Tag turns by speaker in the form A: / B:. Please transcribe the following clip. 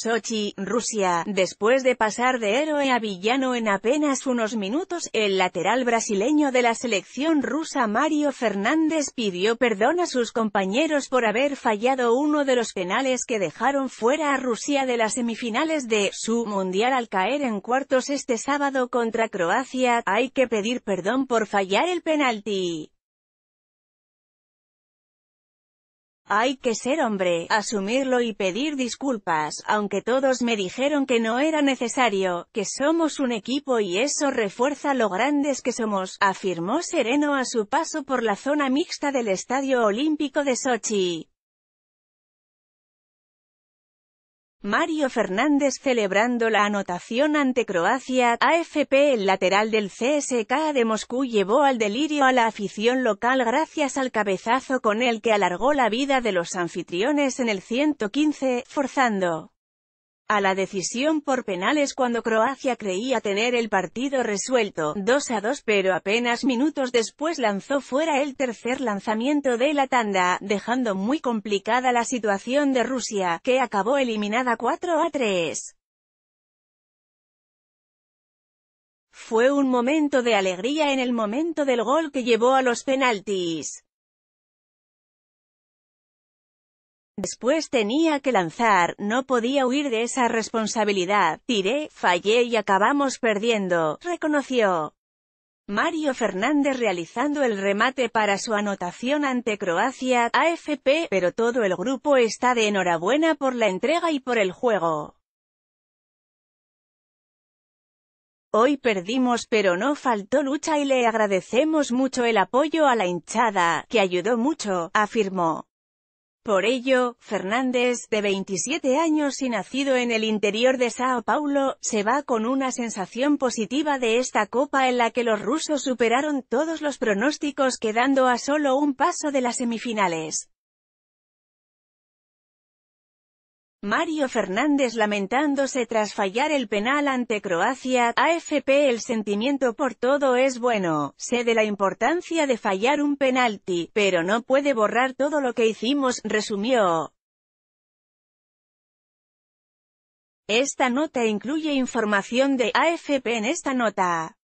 A: Sochi, Rusia. Después de pasar de héroe a villano en apenas unos minutos, el lateral brasileño de la selección rusa Mario Fernández pidió perdón a sus compañeros por haber fallado uno de los penales que dejaron fuera a Rusia de las semifinales de su Mundial al caer en cuartos este sábado contra Croacia. Hay que pedir perdón por fallar el penalti. Hay que ser hombre, asumirlo y pedir disculpas, aunque todos me dijeron que no era necesario, que somos un equipo y eso refuerza lo grandes que somos, afirmó Sereno a su paso por la zona mixta del Estadio Olímpico de Sochi. Mario Fernández celebrando la anotación ante Croacia, AFP el lateral del CSK de Moscú llevó al delirio a la afición local gracias al cabezazo con el que alargó la vida de los anfitriones en el 115, forzando a la decisión por penales cuando Croacia creía tener el partido resuelto, 2 a 2 pero apenas minutos después lanzó fuera el tercer lanzamiento de la tanda, dejando muy complicada la situación de Rusia, que acabó eliminada 4 a 3. Fue un momento de alegría en el momento del gol que llevó a los penaltis. Después tenía que lanzar, no podía huir de esa responsabilidad, tiré, fallé y acabamos perdiendo, reconoció. Mario Fernández realizando el remate para su anotación ante Croacia, AFP, pero todo el grupo está de enhorabuena por la entrega y por el juego. Hoy perdimos pero no faltó lucha y le agradecemos mucho el apoyo a la hinchada, que ayudó mucho, afirmó. Por ello, Fernández, de 27 años y nacido en el interior de Sao Paulo, se va con una sensación positiva de esta copa en la que los rusos superaron todos los pronósticos quedando a solo un paso de las semifinales. Mario Fernández lamentándose tras fallar el penal ante Croacia, AFP El sentimiento por todo es bueno, sé de la importancia de fallar un penalti, pero no puede borrar todo lo que hicimos, resumió. Esta nota incluye información de AFP en esta nota.